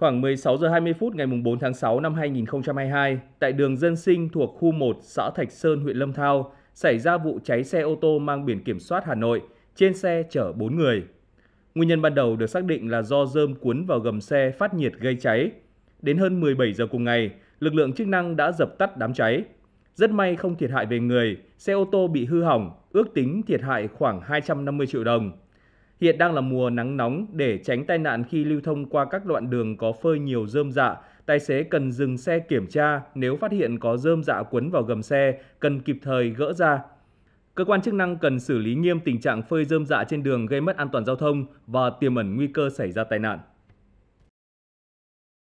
Khoảng 16 giờ 20 phút ngày 4 tháng 6 năm 2022, tại đường dân sinh thuộc khu 1 xã Thạch Sơn, huyện Lâm Thao, xảy ra vụ cháy xe ô tô mang biển kiểm soát Hà Nội, trên xe chở 4 người. Nguyên nhân ban đầu được xác định là do dơm cuốn vào gầm xe phát nhiệt gây cháy. Đến hơn 17 giờ cùng ngày, lực lượng chức năng đã dập tắt đám cháy. Rất may không thiệt hại về người, xe ô tô bị hư hỏng, ước tính thiệt hại khoảng 250 triệu đồng. Hiện đang là mùa nắng nóng để tránh tai nạn khi lưu thông qua các đoạn đường có phơi nhiều rơm rạ, dạ, tài xế cần dừng xe kiểm tra, nếu phát hiện có rơm rạ dạ quấn vào gầm xe, cần kịp thời gỡ ra. Cơ quan chức năng cần xử lý nghiêm tình trạng phơi rơm rạ dạ trên đường gây mất an toàn giao thông và tiềm ẩn nguy cơ xảy ra tai nạn.